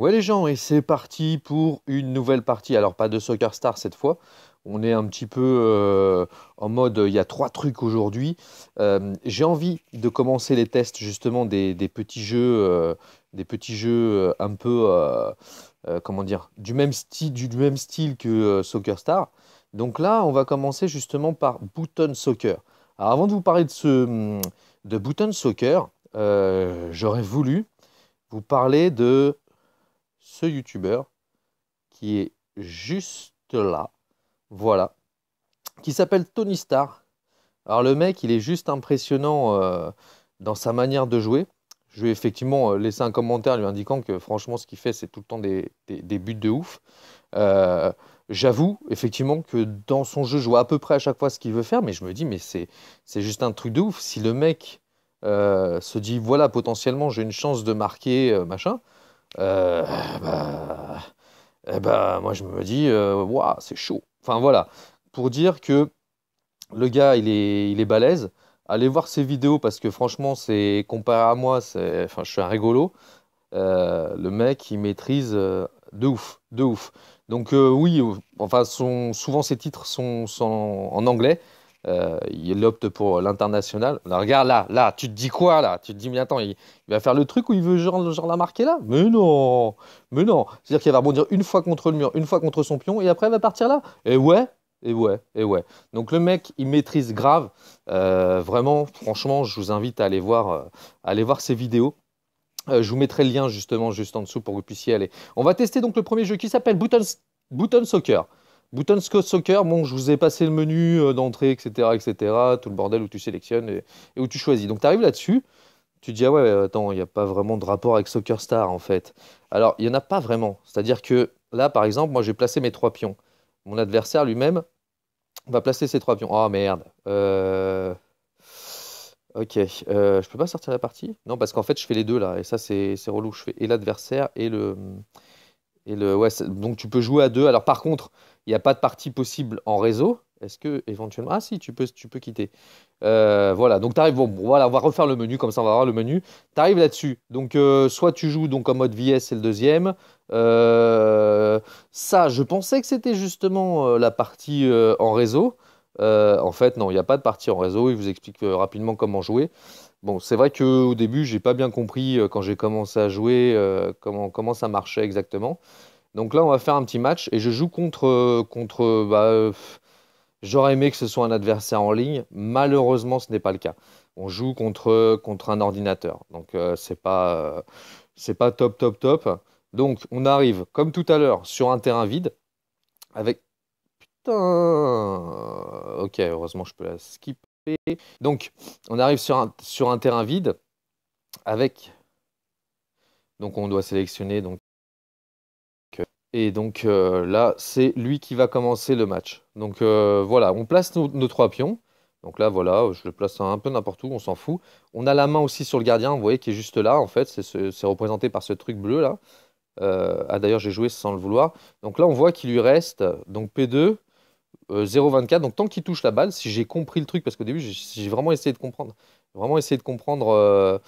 Ouais les gens, et c'est parti pour une nouvelle partie. Alors pas de Soccer Star cette fois. On est un petit peu euh, en mode il y a trois trucs aujourd'hui. Euh, j'ai envie de commencer les tests justement des, petits jeux, des petits jeux euh, un peu comment dire du même style, même style que Soccer Star. Donc là, on va commencer justement par Button Soccer. Alors avant de vous parler de ce de Button Soccer, j'aurais voulu vous parler de ce youtubeur qui est juste là. Voilà. Qui s'appelle Tony Star. Alors le mec, il est juste impressionnant euh, dans sa manière de jouer. Je vais effectivement euh, laisser un commentaire lui indiquant que franchement, ce qu'il fait, c'est tout le temps des, buts de ouf. Euh, j'avoue effectivement que dans son jeu, je vois à peu près à chaque fois ce qu'il veut faire, mais je me dis, mais c'est juste un truc de ouf. Si le mec se dit, voilà, potentiellement, j'ai une chance de marquer, machin, bah, eh, ben, eh ben, moi je me dis, euh, c'est chaud. Enfin voilà, pour dire que le gars, il est, il balèze. Allez voir ses vidéos parce que franchement, c'est comparé à moi, enfin, je suis un rigolo. Euh, le mec, il maîtrise de ouf, de ouf. Donc oui, enfin, souvent ses titres sont en anglais. Euh, il opte pour l'international. Regarde là, là, tu te dis quoi là Tu te dis, mais attends, il, va faire le truc où il veut genre, genre la marquer là Mais non Mais non C'est-à-dire qu'il va rebondir une fois contre le mur, une fois contre son pion, et après il va partir là Et ouais et ouais, et ouais. Donc le mec, il maîtrise grave. Euh, vraiment, franchement, je vous invite à aller voir, euh, aller voir ses vidéos. je vous mettrai le lien justement juste en dessous pour que vous puissiez aller. On va tester donc le premier jeu qui s'appelle Button Soccer. Bouton Soccer, bon, je vous ai passé le menu euh, d'entrée, etc., etc., tout le bordel où tu sélectionnes et, où tu choisis. Donc, tu arrives là-dessus, tu dis, ah ouais, attends, il n'y a pas vraiment de rapport avec Soccer Star, en fait. Alors, il n'y en a pas vraiment. C'est-à-dire que là, par exemple, moi, j'ai placé mes trois pions. Mon adversaire lui-même va placer ses trois pions. Oh merde. Euh, ok, euh, je peux pas sortir la partie Non, parce qu'en fait, je fais les deux là, et ça, c'est relou. Je fais et l'adversaire et le. Et le ouais, donc tu peux jouer à deux. Alors, par contre, il n'y a pas de partie possible en réseau. Est-ce que éventuellement. Ah si, tu peux, tu peux quitter. Euh, voilà, donc tu arrives. voilà, on va refaire le menu, comme ça on va voir le menu. Tu arrives là-dessus. Donc euh, soit tu joues donc en mode VS, c'est le deuxième. Euh, ça, je pensais que c'était justement la partie en réseau. en fait, non, il n'y a pas de partie en réseau. Il vous explique rapidement comment jouer. Bon, c'est vrai qu'au début, j'ai pas bien compris quand j'ai commencé à jouer comment, comment ça marchait exactement. Donc là, on va faire un petit match et je joue contre. Euh, contre bah, J'aurais aimé que ce soit un adversaire en ligne. Malheureusement, ce n'est pas le cas. On joue contre, contre un ordinateur. Donc, euh, ce n'est pas, euh, pas top, top, top. Donc, on arrive, comme tout à l'heure, sur un terrain vide. Avec. Putain Ok, heureusement, je peux la skipper. Donc, on arrive sur un, sur un terrain vide. Avec. Donc, on doit sélectionner donc, et donc euh, là, c'est lui qui va commencer le match. Donc euh, voilà, on place nos, trois pions. Donc là, voilà, je le place un peu n'importe où, on s'en fout. On a la main aussi sur le gardien, vous voyez, qui est juste là, en fait. C'est représenté par ce truc bleu là. Euh, ah d'ailleurs, j'ai joué sans le vouloir. Donc là, on voit qu'il lui reste donc P2, 0,24. Donc tant qu'il touche la balle, si j'ai compris le truc, parce qu'au début, j'ai vraiment essayé de comprendre. Vraiment essayé de comprendre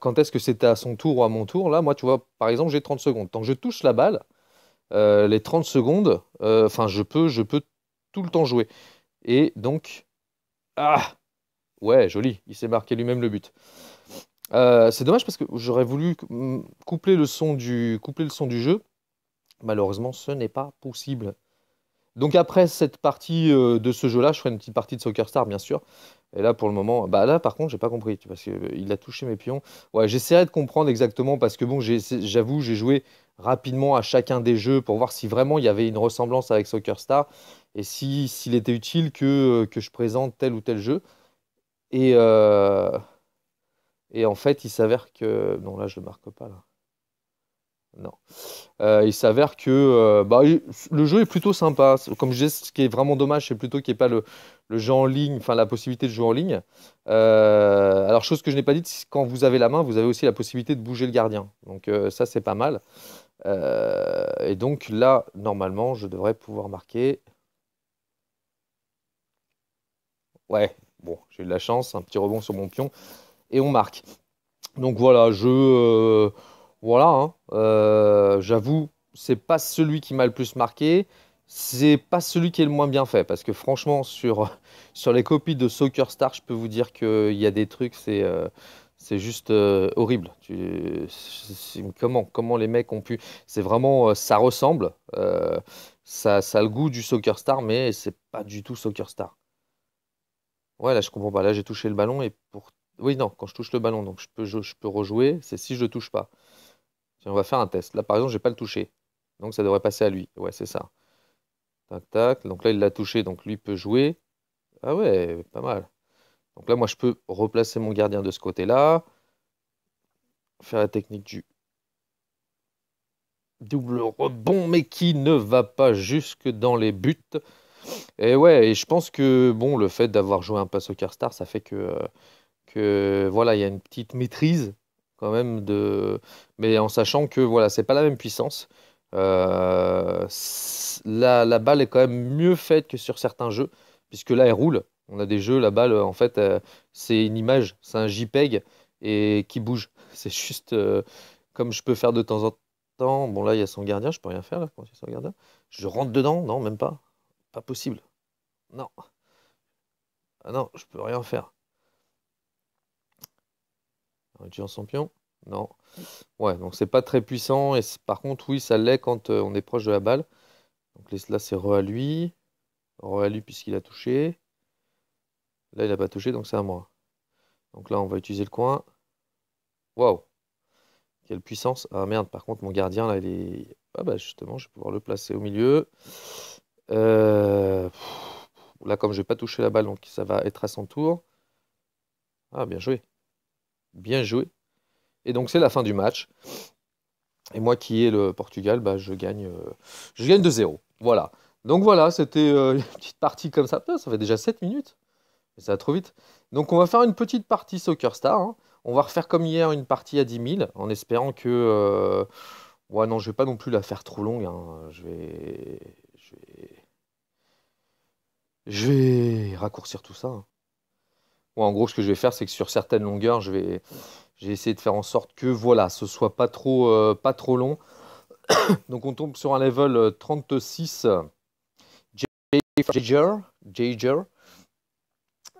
quand est-ce que c'était à son tour ou à mon tour. Là, moi, tu vois, par exemple, j'ai 30 secondes. Tant que je touche la balle, euh, les 30 secondes, euh, enfin, je, peux, je peux tout le temps jouer. Et donc, ah Ouais, joli, il s'est marqué lui-même le but. Euh, c'est dommage parce que j'aurais voulu mm, coupler le, son du, coupler le son du jeu. Malheureusement, ce n'est pas possible. Donc après cette partie de ce jeu-là, je ferai une petite partie de Soccer Star, bien sûr. Et là, pour le moment, bah là, par contre, j'ai pas compris parce qu'il euh, a touché mes pions. Ouais, j'essaierai de comprendre exactement parce que bon, j'avoue, j'ai joué rapidement à chacun des jeux pour voir si vraiment il y avait une ressemblance avec Soccer Star et si s'il était utile que, euh, que je présente tel ou tel jeu. Et euh, et en fait, il s'avère que non, là, je ne marque pas là. Non. Euh, il s'avère que euh, bah, le jeu est plutôt sympa. Comme je disais, ce qui est vraiment dommage, c'est plutôt qu'il n'y ait pas le, jeu en ligne, enfin la possibilité de jouer en ligne. Euh, alors, chose que je n'ai pas dite, quand vous avez la main, vous avez aussi la possibilité de bouger le gardien. Donc, ça, c'est pas mal. et donc, là, normalement, je devrais pouvoir marquer. Ouais, bon, j'ai eu de la chance, un petit rebond sur mon pion. Et on marque. Donc, voilà, je voilà, hein. euh, j'avoue, c'est pas celui qui m'a le plus marqué. C'est pas celui qui est le moins bien fait parce que franchement sur, sur les copies de Soccer Star, je peux vous dire qu'il y a des trucs c'est euh, juste euh, horrible. comment, comment les mecs ont pu. C'est vraiment. ça ressemble. ça, ça, a le goût du soccer star, mais c'est pas du tout soccer star. Ouais, là, je comprends pas. Là, j'ai touché le ballon et pour. Oui, non, quand je touche le ballon, donc je peux, je, peux rejouer. C'est si je le touche pas on va faire un test. Là, par exemple, je n'ai pas le toucher. Donc, ça devrait passer à lui. Ouais, c'est ça. Tac, tac. Donc là, il l'a touché. Donc lui peut jouer. Ah ouais, pas mal. Donc là, moi, je peux replacer mon gardien de ce côté-là. Faire la technique du double rebond, mais qui ne va pas jusque dans les buts. Et ouais, et je pense que bon, le fait d'avoir joué un peu au Soccer Star, ça fait que, euh, que voilà, il y a une petite maîtrise quand même, de... mais en sachant que voilà, c'est pas la même puissance. Euh, la, balle est quand même mieux faite que sur certains jeux, puisque là elle roule. On a des jeux, la balle, en fait, euh, c'est une image, c'est un JPEG et qui bouge. C'est juste euh, comme je peux faire de temps en temps. Bon, là, il y a son gardien, je peux rien faire là, quand il Je rentre dedans, non, même pas. Pas possible. Non. Ah non, je peux rien faire va géant son pion Non. Ouais, donc c'est pas très puissant. Et par contre, oui, ça l'est quand euh, on est proche de la balle. Donc là, c'est re à lui. Re à lui puisqu'il a touché. Là, il n'a pas touché, donc c'est à moi. Donc là, on va utiliser le coin. Waouh Quelle puissance Ah merde, par contre, mon gardien, là, il est... Ah bah justement, je vais pouvoir le placer au milieu. Euh, là, comme je n'ai pas touché la balle, donc ça va être à son tour. Ah, bien joué bien joué. Et donc c'est la fin du match. Et moi qui ai le Portugal, bah, je gagne, euh, je gagne 2-0. Voilà. Donc voilà, c'était euh, une petite partie comme ça. ça fait déjà 7 minutes. Mais ça va trop vite. Donc on va faire une petite partie Soccer Star. Hein. On va refaire comme hier une partie à 10 000 en espérant que... Euh, ouais non, je ne vais pas non plus la faire trop longue. Hein. Je vais... Je vais... Je vais raccourcir tout ça. Hein en gros, ce que je vais faire, c'est que sur certaines longueurs, je vais, j'ai essayé de faire en sorte que voilà, ce soit pas trop, euh, pas trop long. Donc on tombe sur un level 36 euh, Jager,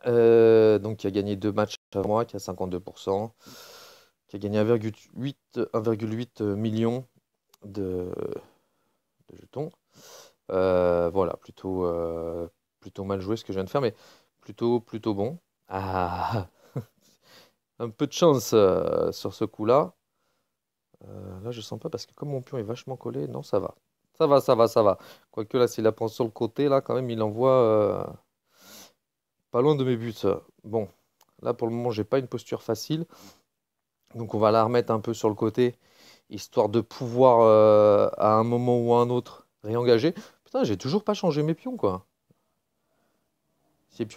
euh, donc qui a gagné deux matchs à moi, qui a 52%, qui a gagné 1,8 million de, de jetons. voilà, plutôt, plutôt mal joué ce que je viens de faire, mais plutôt, plutôt bon. Ah Un peu de chance euh, sur ce coup-là. Euh, là, je sens pas parce que comme mon pion est vachement collé, non, ça va. Ça va, ça va, ça va. Quoique là, s'il la prend sur le côté, là, quand même, il envoie euh, pas loin de mes buts. Bon, là, pour le moment, j'ai pas une posture facile. Donc, on va la remettre un peu sur le côté, histoire de pouvoir, à un moment ou à un autre, réengager. Putain, j'ai toujours pas changé mes pions, quoi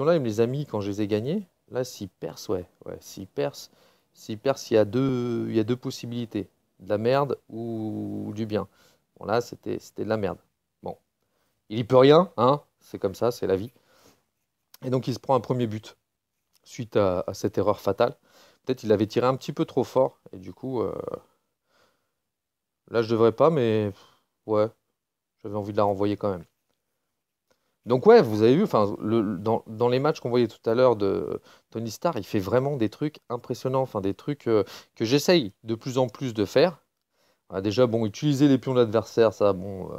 là il me les amis, quand je les ai gagnés. Là, s'il perce, ouais. ouais perce, percent, perce, il y, a deux, il y deux possibilités. De la merde ou, du bien. Bon, là, c'était c'était de la merde. Bon. Il y peut rien, hein. C'est comme ça, c'est la vie. Et donc, il se prend un premier but suite à, cette erreur fatale. Peut-être il avait tiré un petit peu trop fort. Et du coup, euh, là, je devrais pas, mais ouais, j'avais envie de la renvoyer quand même. Donc ouais, vous avez vu, enfin, le, dans, les matchs qu'on voyait tout à l'heure de Tony Starr, il fait vraiment des trucs impressionnants, enfin des trucs euh, que j'essaye de plus en plus de faire. Ah, déjà, bon, utiliser les pions de l'adversaire, ça, bon, euh,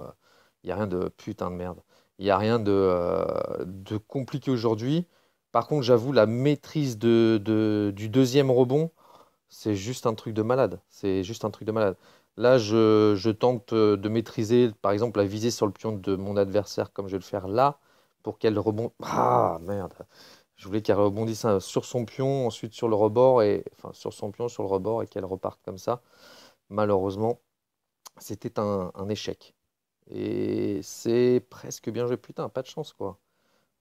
il n'y a rien de putain de merde. Il n'y a rien euh, de, compliqué aujourd'hui. Par contre, j'avoue, la maîtrise de, du deuxième rebond, c'est juste un truc de malade. C'est juste un truc de malade. Là, je, tente euh, de maîtriser, par exemple, la visée sur le pion de mon adversaire, comme je vais le faire là, pour qu'elle rebondisse. Ah merde Je voulais qu'elle rebondisse hein, sur son pion, ensuite sur le rebord, et enfin sur son pion, sur le rebord, et qu'elle reparte comme ça. Malheureusement, c'était un, un, échec. Et c'est presque bien joué. Putain, pas de chance, quoi.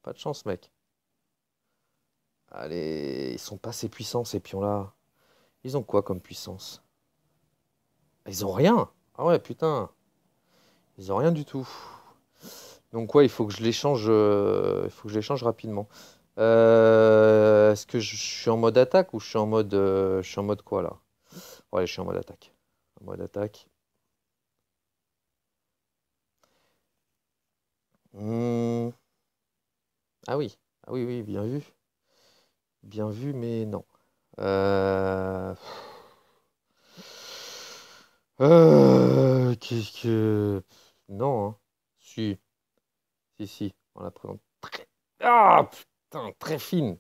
Pas de chance, mec. Allez, ils sont pas assez puissants, ces pions-là. Ils ont quoi comme puissance ils ont rien. Ah ouais, putain. Ils ont rien du tout. Donc quoi, il faut que je les change euh, il faut que je les change rapidement. Euh, est-ce que je suis en mode attaque ou je suis en mode, euh, je suis en mode quoi là Ouais, je suis en mode attaque. En mode attaque. Hmm. Ah oui, ah oui, oui, bien vu. Bien vu, mais non. Euh... Euh, Qu'est-ce que. Non, hein. Si. Si, si. On la présente très. Ah putain, très fine.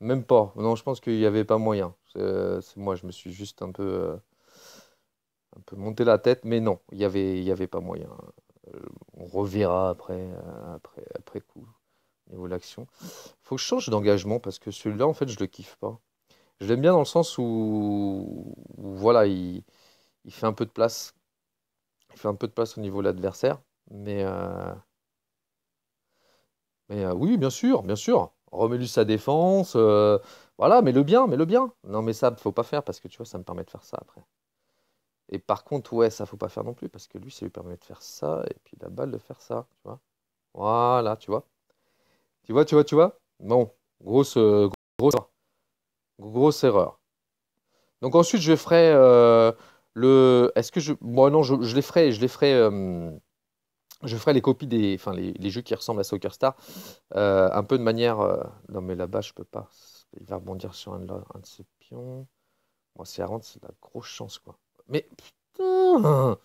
Même pas. Non, je pense qu'il n'y avait pas moyen. C'est moi, je me suis juste un peu. Euh, un peu monté la tête, mais non, il n'y avait, y avait pas moyen. Euh, on reverra après, euh, après, après coup, niveau de l'action. faut que je change d'engagement parce que celui-là, en fait, je le kiffe pas. Je l'aime bien dans le sens où voilà, il il fait un peu de place. Il fait un peu de place au niveau de l'adversaire. Mais, euh, mais euh, oui, bien sûr, bien sûr. Remets-lui sa défense. Euh, voilà, mais le bien, mais le bien. Non, mais ça, ne faut pas faire parce que tu vois, ça me permet de faire ça après. Et par contre, ouais, ça faut pas faire non plus parce que lui, ça lui permet de faire ça et puis la balle de faire ça, tu vois. Voilà, tu vois. Tu vois, tu vois, tu vois. Bon, grosse, grosse, grosse erreur. Donc ensuite, je ferai est-ce que je, moi non, je, les ferai, je les ferai, euh, je ferai les copies des, enfin les, jeux qui ressemblent à Soccer Star, euh, un peu de manière. Euh, non mais là-bas, je peux pas. Il va rebondir sur un de, ses pions. Moi, bon, c'est c'est la grosse chance quoi. Mais putain.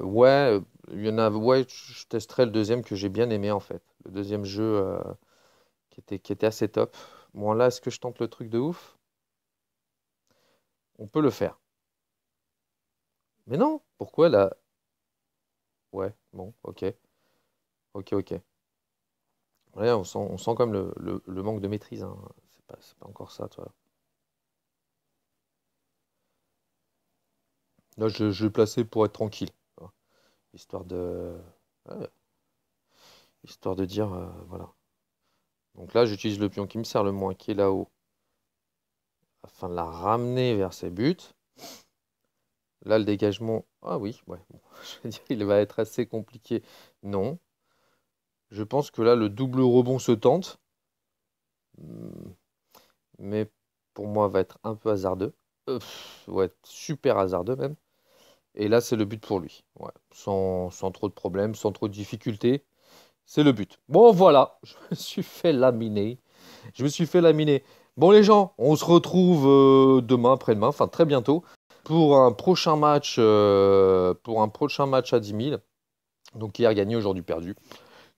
ouais, il y en a. Ouais, je testerai le deuxième que j'ai bien aimé en fait. Le deuxième jeu qui était qui était assez top. Bon là, est-ce que je tente le truc de ouf? on peut le faire. Mais non, pourquoi la... Ouais, bon, ok. Ok, ok. on sent, on sent comme le, le, manque de maîtrise. Hein. C'est pas, pas, encore ça, toi. Là, je, je placer pour être tranquille. Histoire de. Histoire de dire. Euh, voilà. Donc là, j'utilise le pion qui me sert le moins, qui est là-haut afin de la ramener vers ses buts. Là, le dégagement, ah oui, ouais, je dire, il va être assez compliqué. Non. Je pense que là, le double rebond se tente, hmm, mais pour moi, va être un peu hasardeux. Il va être super hasardeux même. Et là, c'est le but pour lui. Sans, sans, trop de problèmes, sans trop de difficultés. C'est le but. Bon, voilà. Je me suis fait laminer. Je me suis fait laminer. Bon les gens, on se retrouve euh, demain, après-demain, enfin très bientôt, pour un prochain match, euh, pour un prochain match à 10 000. Donc hier gagné, aujourd'hui perdu.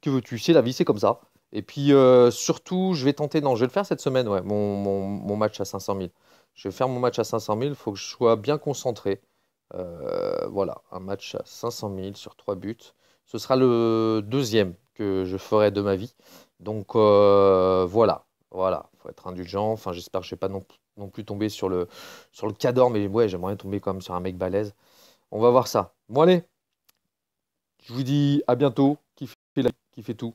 Que veux-tu C'est la vie, c'est comme ça. Et puis euh, surtout, je vais tenter, non, je vais le faire cette semaine, ouais, mon, mon, match à 500 000. Je vais faire mon match à 500 000, il faut que je sois bien concentré. voilà, un match à 500 000 sur 3 buts. Ce sera le deuxième que je ferai de ma vie. Donc voilà, voilà, faut être indulgent. Enfin, j'espère que je ne vais pas non, plus tomber sur le, sur le cador, mais ouais, j'aimerais tomber quand même sur un mec balèze. On va voir ça. Bon, allez, je vous dis à bientôt. Qui fait, qui fait tout.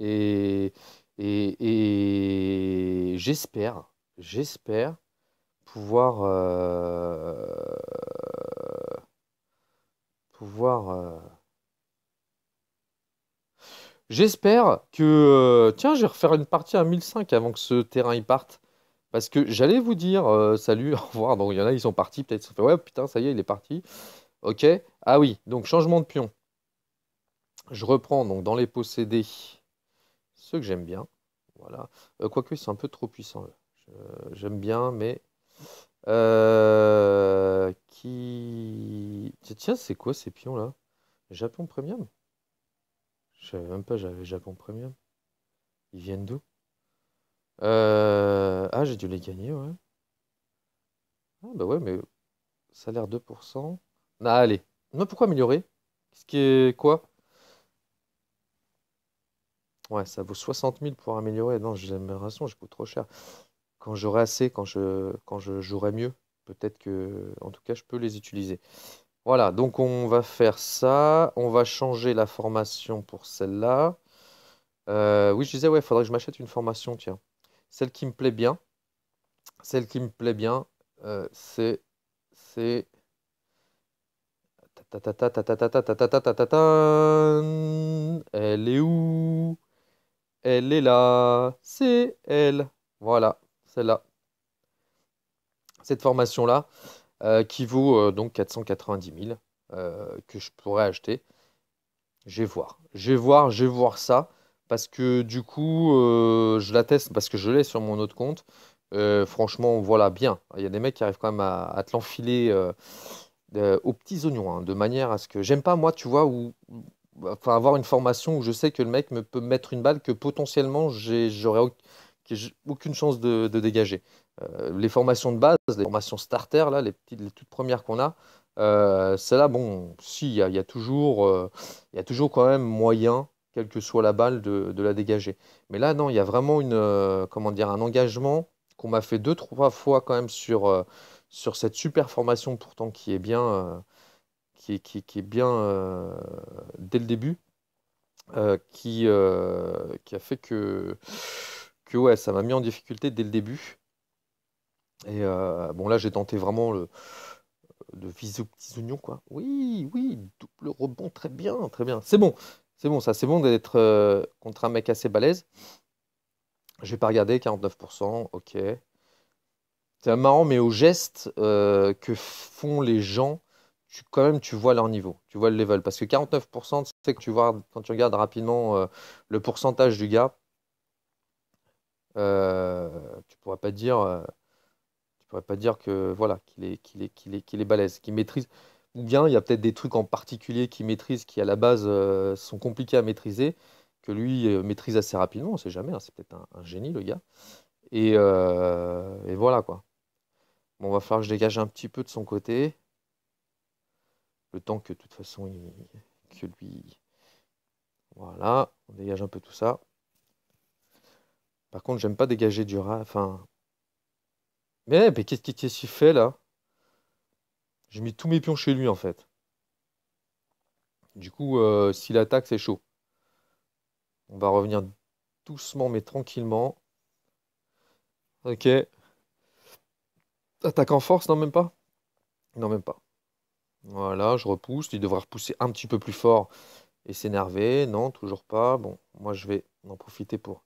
Et, et, j'espère, j'espère pouvoir. Euh, pouvoir. Euh, J'espère que. Euh, tiens, je vais refaire une partie à 1005 avant que ce terrain il parte. Parce que j'allais vous dire euh, salut, au revoir. Donc il y en a, ils sont partis. Peut-être ouais, putain, ça y est, il est parti. Ok. Ah oui, donc changement de pion. Je reprends donc dans les possédés ceux que j'aime bien. Voilà. Euh, quoique, ils un peu trop puissants. J'aime bien, mais. qui. Tiens, c'est quoi ces pions là Japon Premium je savais même pas, j'avais Japon Premium. Ils viennent d'où euh, Ah, j'ai dû les gagner, ouais. Ah, bah ouais, mais salaire 2%. Bah, allez. Non, pourquoi améliorer Qu'est-ce qui est quoi Ouais, ça vaut 60 000 pour améliorer. Non, j'ai raison, je coûte trop cher. Quand j'aurai assez, quand je, quand je jouerai mieux, peut-être que, en tout cas, je peux les utiliser. Voilà, donc on va faire ça. On va changer la formation pour celle-là. oui, je disais, ouais, il faudrait que je m'achète une formation, tiens. Celle qui me plaît bien, celle qui me plaît bien, c'est... Elle est où Elle est là. C'est elle. Voilà, celle-là. Cette formation-là. Euh, qui vaut euh, donc 490 000, euh, que je pourrais acheter. Je vais voir, je vais voir, je vais voir ça, parce que du coup, je la teste, parce que je l'ai sur mon autre compte. franchement, voilà, bien. Il y a des mecs qui arrivent quand même à, à te l'enfiler aux petits oignons, hein, de manière à ce que... J'aime pas, moi, tu vois, avoir une formation où je sais que le mec me peut mettre une balle que potentiellement j'aurais aucune chance de, dégager. Euh, les formations de base, les formations starter, là, les, petites, toutes premières qu'on a, euh, celle-là, bon, si, il y, a toujours, euh, il y a toujours quand même moyen, quelle que soit la balle, de, la dégager. Mais là, non, il y a vraiment une, comment dire, un engagement qu'on m'a fait deux, trois fois quand même sur, sur cette super formation, pourtant qui est bien, qui, qui, est bien dès le début, qui, qui a fait que, que ouais, ça m'a mis en difficulté dès le début. Et euh, bon, là, j'ai tenté vraiment le, de viser aux petits oignons, quoi. Oui, oui, double rebond, très bien, très bien. C'est bon, c'est bon, ça, c'est bon d'être euh, contre un mec assez balèze. Je vais pas regarder, 49%, ok. C'est marrant, mais au geste euh, que font les gens, tu, quand même, tu vois leur niveau, tu vois le level. Parce que 49%, c'est que tu vois, quand tu regardes rapidement le pourcentage du gars, tu pourras pas dire on va pas dire que voilà qu'il est qu'il est qu'il est qu'il est balèze, qu'il maîtrise. Ou bien il y a peut-être des trucs en particulier qu'il maîtrise qui à la base euh, sont compliqués à maîtriser que lui euh, maîtrise assez rapidement. On sait jamais. Hein, c'est peut-être un, génie le gars. Et, euh, voilà quoi. Bon, on va falloir que je dégage un petit peu de son côté. Le temps que de toute façon il, que lui. Voilà, on dégage un peu tout ça. Par contre, j'aime pas dégager du rat. Enfin, mais, qu'est-ce qu'il fait là J'ai mis tous mes pions chez lui en fait. Du coup, euh, s'il attaque, c'est chaud. On va revenir doucement mais tranquillement. Ok. Attaque en force, non même pas Non même pas. Voilà, je repousse. Il devrait repousser un petit peu plus fort et s'énerver. Non, toujours pas. Bon, moi je vais en profiter pour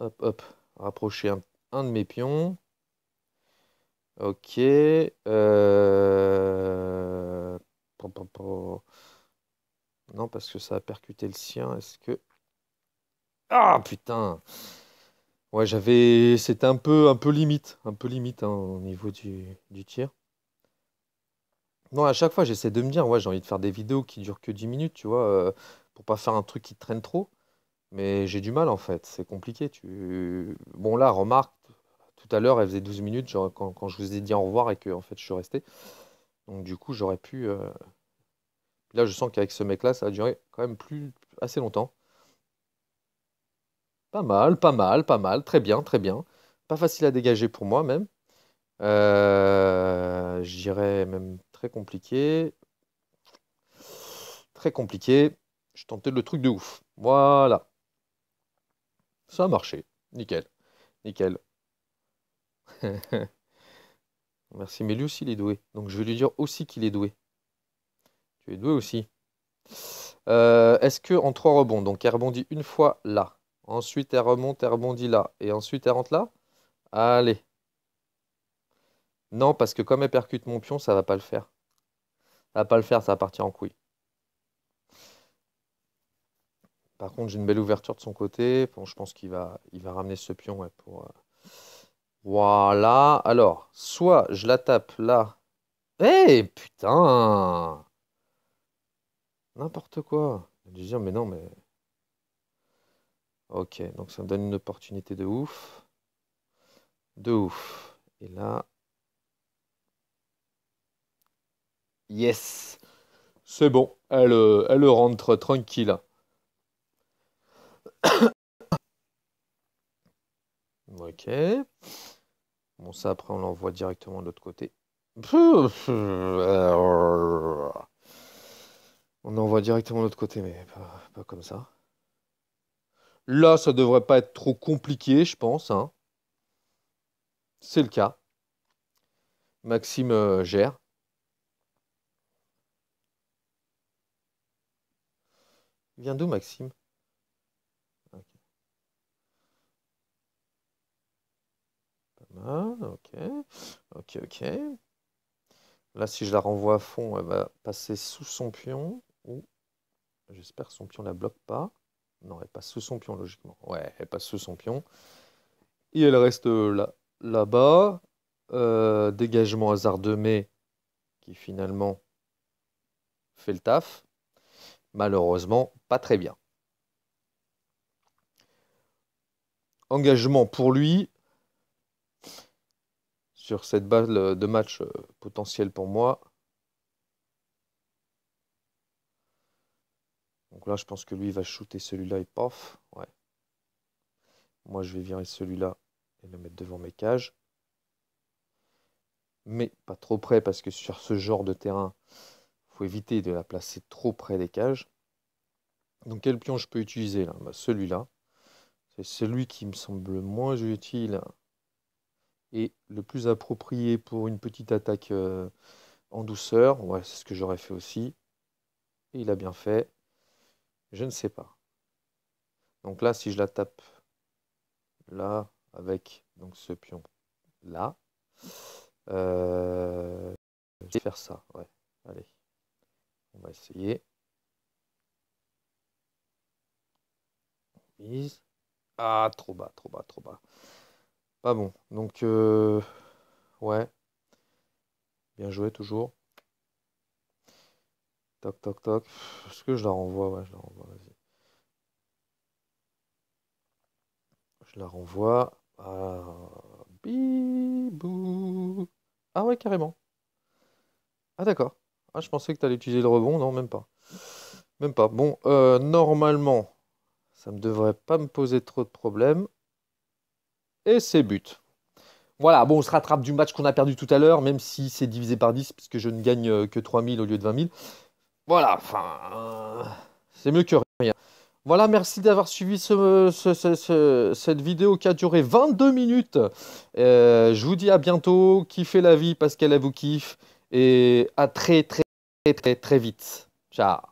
hop hop rapprocher un de mes pions. Ok. Euh, non, parce que ça a percuté le sien. Est-ce que. Ah putain! Ouais, j'avais. C'était un peu, un peu limite. Un peu limite hein, au niveau du, du tir. Non, à chaque fois, j'essaie de me dire, ouais, j'ai envie de faire des vidéos qui durent que 10 minutes, tu vois, euh, pour pas faire un truc qui traîne trop. Mais j'ai du mal, en fait. C'est compliqué. Tu... Bon, là, remarque, tout à l'heure, elle faisait 12 minutes quand, je vous ai dit au revoir et que en fait, je suis resté. Donc du coup, j'aurais pu... Euh, là, je sens qu'avec ce mec-là, ça a duré quand même plus assez longtemps. Pas mal, pas mal, pas mal, très bien, très bien. Pas facile à dégager pour moi même. Euh... J'irais même très compliqué. Très compliqué. Je tentais le truc de ouf. Voilà. Ça a marché. Nickel. Nickel. Merci, mais lui aussi il est doué. Donc je vais lui dire aussi qu'il est doué. Tu es doué aussi. Euh, est-ce que en trois rebonds, donc elle rebondit une fois là, ensuite elle remonte, elle rebondit là, et ensuite elle rentre là Allez. Non, parce que comme elle percute mon pion, ça va pas le faire. Ça va pas le faire, ça va partir en couille. Par contre, j'ai une belle ouverture de son côté. je pense qu'il va, il va ramener ce pion pour. Euh, voilà. Alors, soit je la tape là. Eh, putain N'importe quoi. Je vais dire, mais non, mais... Ok, donc ça me donne une opportunité de ouf. De ouf. Et là... Yes C'est bon, elle, euh, elle rentre tranquille. ok. Bon, ça, après, on l'envoie directement de l'autre côté. On envoie directement de l'autre côté, mais pas, comme ça. Là, ça devrait pas être trop compliqué, je pense. Hein. C'est le cas. Maxime euh, gère. Viens d'où, Maxime Ah, ok, ok, ok. Là, si je la renvoie à fond, elle va passer sous son pion. Ou j'espère que son pion ne la bloque pas. Non, elle passe sous son pion, logiquement. Ouais, elle passe sous son pion. Et elle reste euh, là, là-bas. Euh, dégagement hasard de mai, qui finalement fait le taf. Malheureusement, pas très bien. Engagement pour lui, sur cette balle de match euh, potentiel pour moi. Donc là, je pense que lui va shooter celui-là et paf, ouais. Moi, je vais virer celui-là et le mettre devant mes cages. Mais pas trop près parce que sur ce genre de terrain, il faut éviter de la placer trop près des cages. Donc quel pion je peux utiliser là bah, Celui-là. C'est celui qui me semble le moins utile et le plus approprié pour une petite attaque euh, en douceur. Ouais, c'est ce que j'aurais fait aussi. Et il a bien fait. Je ne sais pas. Donc là, si je la tape là, avec donc ce pion là, euh, je vais faire ça. Ouais. Allez, on va essayer. Ah, trop bas, trop bas, trop bas. Pas bon. Donc, euh, ouais. Bien joué toujours. Toc, toc, toc. Est-ce que je la renvoie Ouais, je la renvoie, Je la renvoie. Ah, bibou. Ah ouais, carrément. Ah d'accord. Ah, je pensais que tu allais utiliser le rebond. Non, même pas. Même pas. Bon, euh, normalement, ça ne devrait pas me poser trop de problèmes et ses buts. Voilà, bon, on se rattrape du match qu'on a perdu tout à l'heure, même si c'est divisé par 10, puisque je ne gagne euh, que 3000 au lieu de 20 000. Voilà, enfin, c'est mieux que rien. Voilà, merci d'avoir suivi ce, cette vidéo qui a duré 22 minutes. Euh, je vous dis à bientôt, kiffez la vie parce qu'elle vous kiffe, et à très très très très très vite. Ciao